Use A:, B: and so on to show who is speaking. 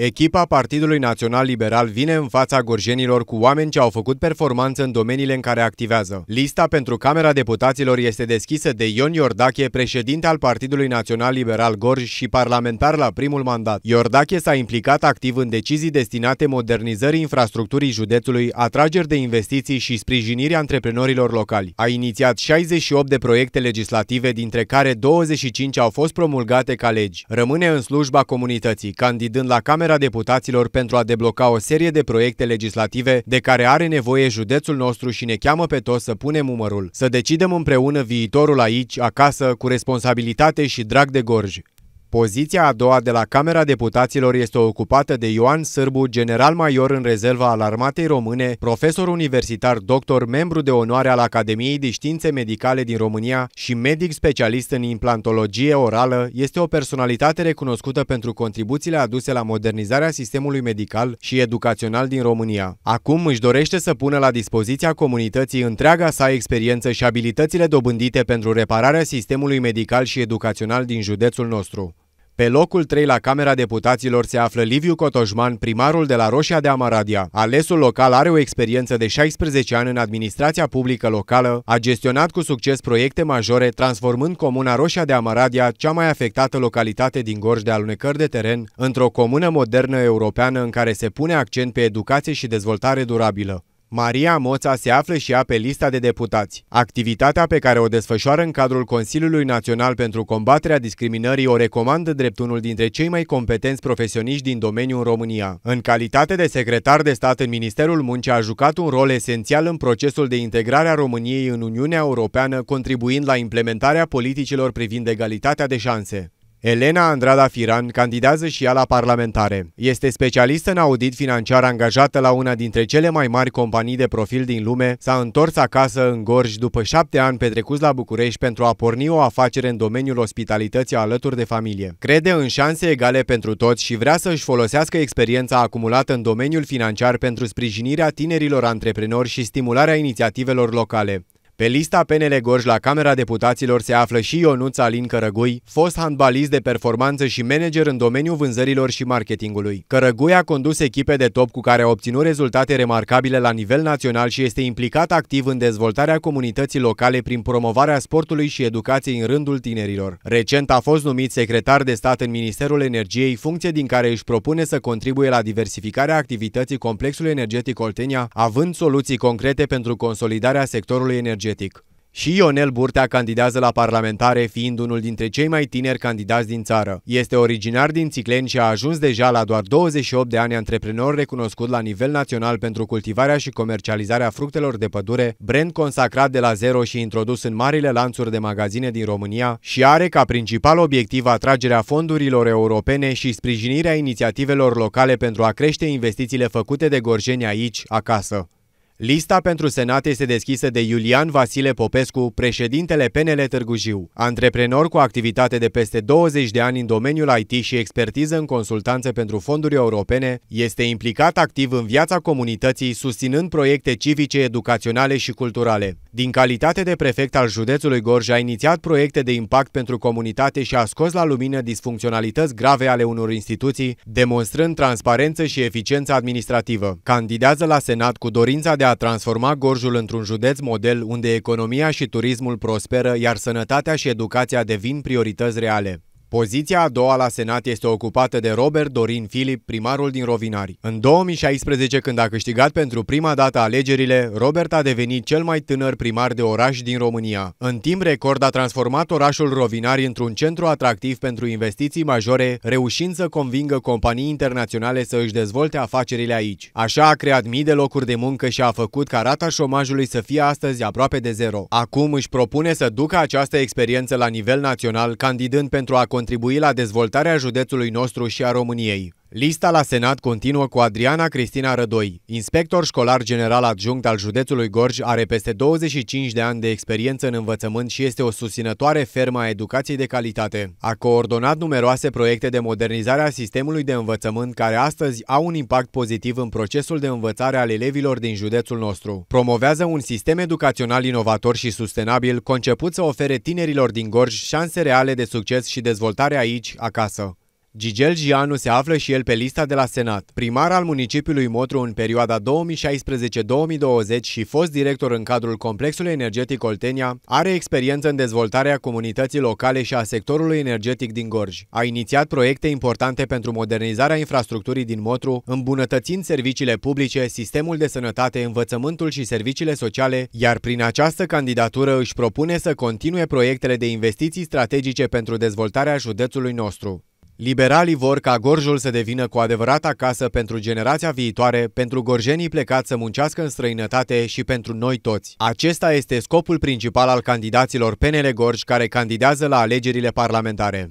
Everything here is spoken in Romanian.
A: Echipa Partidului Național Liberal vine în fața gorjenilor cu oameni ce au făcut performanță în domeniile în care activează. Lista pentru Camera Deputaților este deschisă de Ion Iordache, președinte al Partidului Național Liberal Gorj și parlamentar la primul mandat. Iordache s-a implicat activ în decizii destinate modernizării infrastructurii județului, atrageri de investiții și sprijinirea antreprenorilor locali. A inițiat 68 de proiecte legislative, dintre care 25 au fost promulgate ca legi. Rămâne în slujba comunității, candidând la Camera Camera Deputaților pentru a debloca o serie de proiecte legislative de care are nevoie județul nostru și ne cheamă pe toți să punem umărul, să decidem împreună viitorul aici, acasă, cu responsabilitate și drag de gorj. Poziția a doua de la Camera Deputaților este ocupată de Ioan Sârbu, general major în rezervă al Armatei Române, profesor universitar doctor, membru de onoare al Academiei de Științe Medicale din România și medic specialist în implantologie orală, este o personalitate recunoscută pentru contribuțiile aduse la modernizarea sistemului medical și educațional din România. Acum își dorește să pună la dispoziția comunității întreaga sa experiență și abilitățile dobândite pentru repararea sistemului medical și educațional din județul nostru. Pe locul 3 la Camera Deputaților se află Liviu Cotoșman, primarul de la Roșia de Amaradia. Alesul local are o experiență de 16 ani în administrația publică locală, a gestionat cu succes proiecte majore, transformând comuna Roșia de Amaradia, cea mai afectată localitate din Gorj de alunecări de teren, într-o comună modernă europeană în care se pune accent pe educație și dezvoltare durabilă. Maria Moța se află și ea pe lista de deputați. Activitatea pe care o desfășoară în cadrul Consiliului Național pentru Combaterea Discriminării o recomandă drept unul dintre cei mai competenți profesioniști din domeniu în România. În calitate de secretar de stat în Ministerul Muncii a jucat un rol esențial în procesul de integrare a României în Uniunea Europeană, contribuind la implementarea politicilor privind egalitatea de șanse. Elena Andrada Firan candidează și ea la parlamentare. Este specialistă în audit financiar angajată la una dintre cele mai mari companii de profil din lume, s-a întors acasă în Gorj după șapte ani petrecuți la București pentru a porni o afacere în domeniul ospitalității alături de familie. Crede în șanse egale pentru toți și vrea să își folosească experiența acumulată în domeniul financiar pentru sprijinirea tinerilor antreprenori și stimularea inițiativelor locale. Pe lista PNL Gorj la Camera Deputaților se află și Ionuț Alin Cărăgui, fost handbalist de performanță și manager în domeniul vânzărilor și marketingului. Cărăgui a condus echipe de top cu care a obținut rezultate remarcabile la nivel național și este implicat activ în dezvoltarea comunității locale prin promovarea sportului și educației în rândul tinerilor. Recent a fost numit secretar de stat în Ministerul Energiei, funcție din care își propune să contribuie la diversificarea activității complexului energetic Oltenia, având soluții concrete pentru consolidarea sectorului energetic energetic. Și Ionel Burtea candidează la parlamentare fiind unul dintre cei mai tineri candidați din țară. Este originar din Țiclen și a ajuns deja la doar 28 de ani antreprenor recunoscut la nivel național pentru cultivarea și comercializarea fructelor de pădure, brand consacrat de la zero și introdus în marile lanțuri de magazine din România și are ca principal obiectiv atragerea fondurilor europene și sprijinirea inițiativelor locale pentru a crește investițiile făcute de gorjeni aici, acasă. Lista pentru Senat este deschisă de Iulian Vasile Popescu, președintele PNL Târgu Jiu, antreprenor cu activitate de peste 20 de ani în domeniul IT și expertiză în consultanță pentru fonduri europene, este implicat activ în viața comunității, susținând proiecte civice, educaționale și culturale. Din calitate de prefect al județului Gorj, a inițiat proiecte de impact pentru comunitate și a scos la lumină disfuncționalități grave ale unor instituții, demonstrând transparență și eficiență administrativă. Candidează la Senat cu dorința de a a transforma Gorjul într-un județ model unde economia și turismul prosperă, iar sănătatea și educația devin priorități reale. Poziția a doua la Senat este ocupată de Robert Dorin Filip, primarul din Rovinari. În 2016, când a câștigat pentru prima dată alegerile, Robert a devenit cel mai tânăr primar de oraș din România. În timp record a transformat orașul Rovinari într-un centru atractiv pentru investiții majore, reușind să convingă companii internaționale să își dezvolte afacerile aici. Așa a creat mii de locuri de muncă și a făcut ca rata șomajului să fie astăzi aproape de zero. Acum își propune să ducă această experiență la nivel național, candidând pentru a contribui la dezvoltarea județului nostru și a României. Lista la Senat continuă cu Adriana Cristina Rădoi. Inspector școlar general adjunct al județului Gorj are peste 25 de ani de experiență în învățământ și este o susținătoare fermă a educației de calitate. A coordonat numeroase proiecte de modernizare a sistemului de învățământ care astăzi au un impact pozitiv în procesul de învățare al elevilor din județul nostru. Promovează un sistem educațional inovator și sustenabil conceput să ofere tinerilor din Gorj șanse reale de succes și dezvoltare aici, acasă. Gigel Gianu se află și el pe lista de la Senat. Primar al municipiului Motru în perioada 2016-2020 și fost director în cadrul complexului energetic Oltenia, are experiență în dezvoltarea comunității locale și a sectorului energetic din Gorj. A inițiat proiecte importante pentru modernizarea infrastructurii din Motru, îmbunătățind serviciile publice, sistemul de sănătate, învățământul și serviciile sociale, iar prin această candidatură își propune să continue proiectele de investiții strategice pentru dezvoltarea județului nostru. Liberalii vor ca Gorjul să devină cu adevărat acasă pentru generația viitoare, pentru gorjenii plecați să muncească în străinătate și pentru noi toți. Acesta este scopul principal al candidaților PNL Gorj care candidează la alegerile parlamentare.